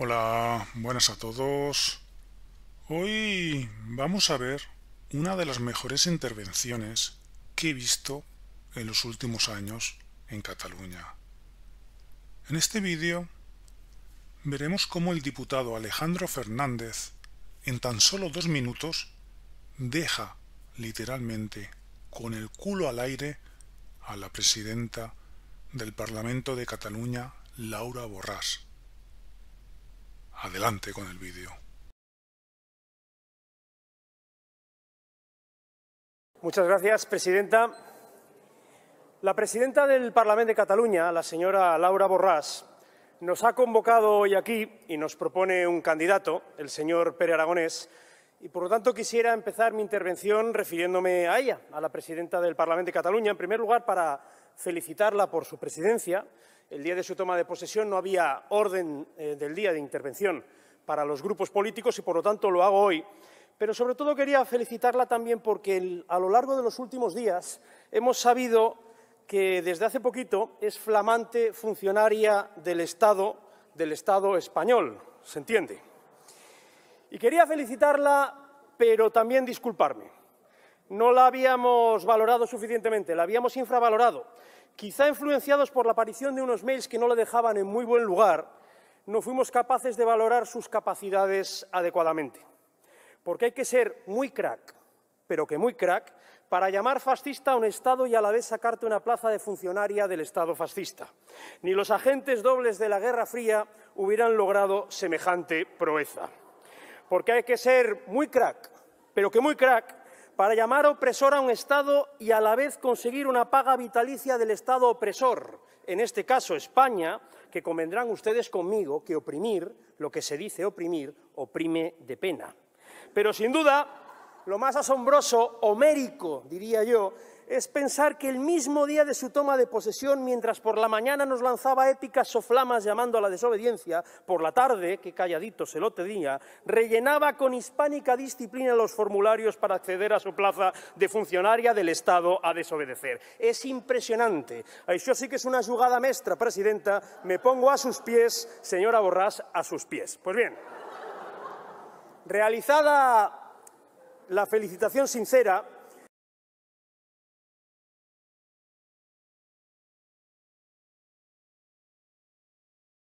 Hola, buenas a todos. Hoy vamos a ver una de las mejores intervenciones que he visto en los últimos años en Cataluña. En este vídeo veremos cómo el diputado Alejandro Fernández en tan solo dos minutos deja literalmente con el culo al aire a la presidenta del Parlamento de Cataluña, Laura Borràs Adelante con el vídeo. Muchas gracias, presidenta. La presidenta del Parlamento de Cataluña, la señora Laura Borràs, nos ha convocado hoy aquí y nos propone un candidato, el señor Pere Aragonés, y por lo tanto quisiera empezar mi intervención refiriéndome a ella, a la presidenta del Parlamento de Cataluña, en primer lugar para felicitarla por su presidencia. El día de su toma de posesión no había orden eh, del día de intervención para los grupos políticos y, por lo tanto, lo hago hoy. Pero, sobre todo, quería felicitarla también porque a lo largo de los últimos días hemos sabido que desde hace poquito es flamante funcionaria del Estado, del Estado español. ¿Se entiende? Y quería felicitarla, pero también disculparme no la habíamos valorado suficientemente, la habíamos infravalorado. Quizá influenciados por la aparición de unos mails que no la dejaban en muy buen lugar, no fuimos capaces de valorar sus capacidades adecuadamente. Porque hay que ser muy crack, pero que muy crack, para llamar fascista a un Estado y a la vez sacarte una plaza de funcionaria del Estado fascista. Ni los agentes dobles de la Guerra Fría hubieran logrado semejante proeza. Porque hay que ser muy crack, pero que muy crack para llamar opresor a un Estado y a la vez conseguir una paga vitalicia del Estado opresor, en este caso España, que convendrán ustedes conmigo que oprimir, lo que se dice oprimir, oprime de pena. Pero sin duda, lo más asombroso, homérico, diría yo, es pensar que el mismo día de su toma de posesión, mientras por la mañana nos lanzaba épicas soflamas llamando a la desobediencia, por la tarde, que calladito se lo día, rellenaba con hispánica disciplina los formularios para acceder a su plaza de funcionaria del Estado a desobedecer. Es impresionante. yo sí que es una jugada maestra, presidenta. Me pongo a sus pies, señora Borrás, a sus pies. Pues bien, realizada la felicitación sincera,